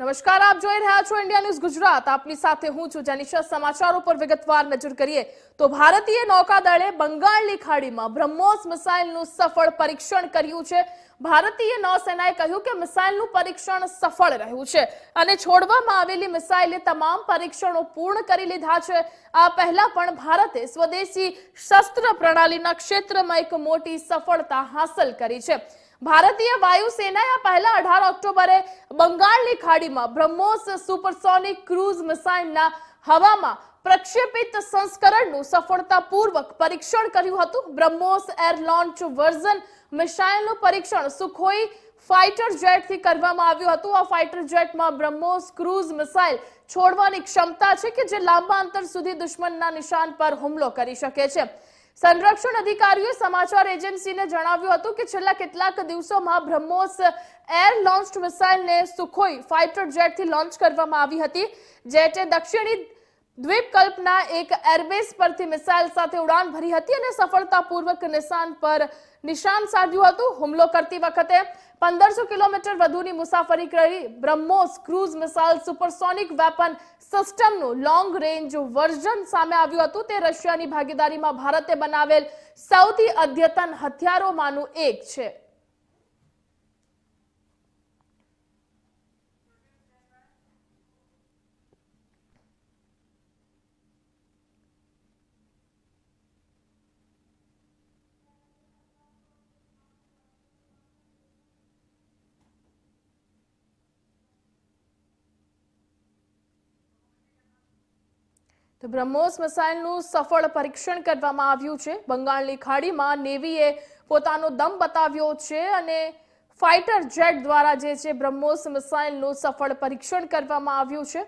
નમસ્કાર આપ જોઈ રહ્યા છો ઇન્ડિયા ન્યૂઝ ગુજરાત આપની સાથે હું છું જનિશા સમાચારો પર વિગતવાર નજર કરીએ તો ભારતીય નૌકાદળે બંગાળની ખાડીમાં બ્રહ્મોસ મિસાઇલનું સફળ પરીક્ષણ કર્યું છે ભારતીય નૌસેનાએ કહ્યું કે મિસાઇલનું પરીક્ષણ સફળ રહ્યું છે અને છોડવામાં આવેલી મિસાઇલે તમામ પરીક્ષણો પૂર્ણ કરી લીધા છે આ પહેલા પણ ભારતે સ્વદેશી શસ્ત્ર પ્રણાલીના ક્ષેત્રમાં એક મોટી સફળતા હાંસલ કરી છે ભારતીય વાયુસેનાએ આ પહેલા અઢાર ઓક્ટોબરે બંગાળની ખાડીમાં બ્રહ્મોસ સુપરસોનિક ક્રૂઝ મિસાઇલના હવામાં પ્રક્ષેપિત સંસ્કરણનું સફળતાપૂર્વક પરીક્ષણ કર્યું હતું બ્રહ્મોસ એર લોન્ચ વર્ઝન મિસાઇલનું પરીક્ષણ સુખોઈ ફાઇટર જેટથી કરવામાં આવ્યું હતું આ ફાઇટર જેટમાં બ્રહ્મોસ ક્રૂઝ મિસાઇલ છોડવાની ક્ષમતા છે કે જે લાંબા અંતર સુધી દુશ્મનના નિશાન પર હુમલો કરી શકે છે સંરક્ષણ અધિકારીઓએ સમાચાર એજન્સીને જણાવ્યું હતું કે છેલ્લા કેટલાક દિવસોમાં બ્રહ્મોસ એર લોન્ચ્ડ મિસાઇલને સુખોઈ ફાઇટર જેટથી લોન્ચ કરવામાં આવી હતી જેટે દક્ષિણી દ્વીપકલ્પના એક એરબેઝ પરથી મિસાઇલ સાથે ઉડાન ભરી હતી અને સફળતાપૂર્વક નિશાન પર નિશાન સાધ્યું હતું હુમલો કરતી વખતે પંદરસો કિલોમીટર વધુની મુસાફરી કરી BrahMos cruise missile supersonic weapon સિસ્ટમનું લોંગ રેન્જ વર્ઝન સામે આવ્યું હતું તે રશિયાની ભાગીદારીમાં ભારતે બનાવેલ સૌથી અદ્યતન હથિયારોમાંનું એક છે તો બ્રહ્મોસ મિસાઇલનું સફળ પરીક્ષણ કરવામાં આવ્યું છે બંગાળની ખાડીમાં નેવીએ પોતાનો દમ બતાવ્યો છે અને ફાઇટર જેટ દ્વારા જે છે બ્રહ્મોસ મિસાઇલનું સફળ પરીક્ષણ કરવામાં આવ્યું છે